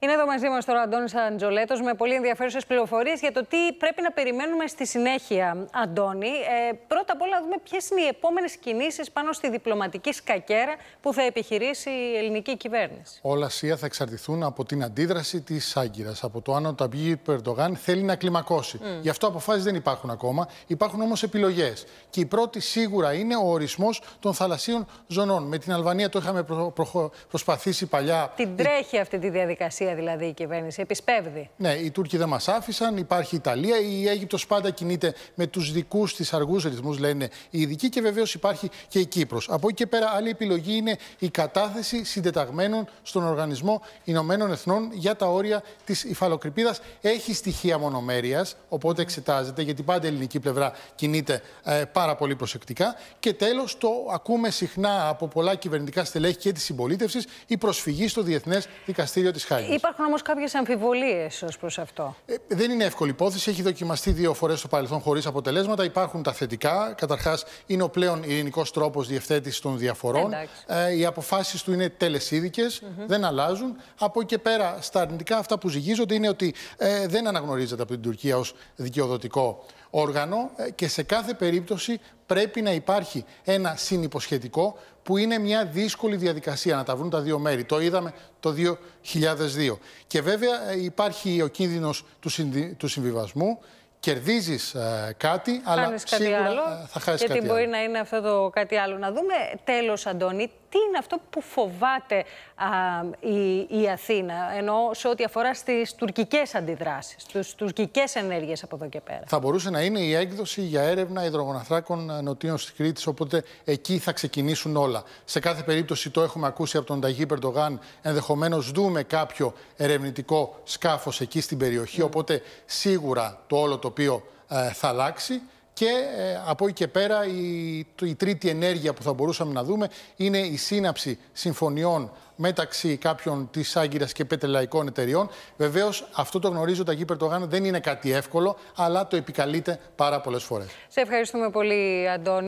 Είναι εδώ μαζί μας τώρα ο Αντώνης Αντζολέτος με πολύ ενδιαφέρουσες πληροφορίες για το τι πρέπει να περιμένουμε στη συνέχεια, Αντώνη. Ε, πρώτα απ' όλα, να δούμε ποιες είναι οι επόμενες κινήσεις πάνω στη διπλωματική σκακέρα που θα επιχειρήσει η ελληνική κυβέρνηση. Όλα σία θα εξαρτηθούν από την αντίδραση της Άγκυρας, από το αν ο Ταμπίγη Περντογάν θέλει να κλιμακώσει. Γι' αυτό αποφάσεις δεν υπάρχουν ακόμα. Υπάρχουν όμως επιλογές. Και η πρώτη σίγουρα είναι ο ορισμός των θαλασσίων ζωνών. Με την Αλβανία το είχαμε προσπαθήσει παλιά. Την τρέχει αυτή τη διαδικασία δηλαδή η κυβέρνηση, επισπεύδει. Ναι, οι Τούρκοι δεν μας άφησαν, υπάρχει η Ιταλία. Η Αίγυπτος πάντα κινείται με τους δικούς της αργούς ρυθμούς, λένε οι ειδικοί, και βεβαίως υπάρχει και η Κύπρος. Από εκεί και πέρα, άλλη επιλογή είναι η κατάθεση συντεταγμένων στον Οργανισμό Ηνωμένων Εθνών για τα όρια της υφαλοκρηπίδας. Έχει στοιχεία μονομέρειας, οπότε εξετάζεται, γιατί πάντα η ελληνική πλευρά κινείται ε, πάρα πολύ προσεκτικά. Και τέλος, το ακούμε συχνά από πολλά κυβερνητικά στελέχη και της συμπολίτευσης, η προσφυγή στο Διεθνές Δικαστήριο της Χάγης. Υπάρχουν όμως κάποιες αμφιβολίες ως προς αυτό. Ε, δεν είναι εύκολη υπόθεση. Έχει δοκιμαστεί δύο φορές στο παρελθόν χωρίς αποτελέσματα. Υπάρχουν τα θετικά. Καταρχάς, είναι ο πλέον ειρηνικός τρόπος διευθέτησης των διαφορών. Ε, οι αποφάσεις του είναι τελεσίδικες, δεν αλλάζουν. Από εκεί πέρα, στα αρνητικά αυτά που ζυγίζονται είναι ότι ε, δεν αναγνωρίζεται από την Τουρκία ως δικαιοδοτικό όργανο ε, και σε κάθε περίπτωση πρέπει να υπάρχει ένα συνυποσχετικό που είναι μια δύσκολη διαδικασία να τα βρουν τα δύο μέρη. Το είδαμε το 2002. Και βέβαια ε, υπάρχει ο κίνδυνος του, του συμβιβασμού. Κερδίζεις ε, κάτι, αλλά σίγουρα άλλο, ε, θα χάσεις κάτι άλλο. Γιατί μπορεί να είναι αυτό το κάτι άλλο. Να δούμε τέλος, Αντώνη, τι είναι αυτό που φοβάται η, Αθήνα, ενώ σε ό,τι αφορά στις τουρκικές αντιδράσεις, στις τουρκικές ενέργειες από εδώ και πέρα. Θα μπορούσε να είναι η έκδοση για έρευνα υδρογοναθράκων νοτίων τη Κρήτη, οπότε εκεί θα ξεκινήσουν όλα. Σε κάθε περίπτωση το έχουμε ακούσει από τον Ταγί Περντογάν, Ενδεχομένως δούμε κάποιο ερευνητικό σκάφος εκεί στην περιοχή, ναι. οπότε σίγουρα το όλο τοπίο ε, θα αλλάξει. Και ε, από εκεί και πέρα η, τρίτη ενέργεια που θα μπορούσαμε να δούμε είναι η σύναψη συμφωνιών μεταξύ κάποιων της Άγκυρας και πετρελαϊκών εταιριών. Βεβαίως, αυτό το γνωρίζω τα ο Περτογάν δεν είναι κάτι εύκολο, αλλά το επικαλείται πάρα πολλές φορές. Σε ευχαριστούμε πολύ, Αντώνη.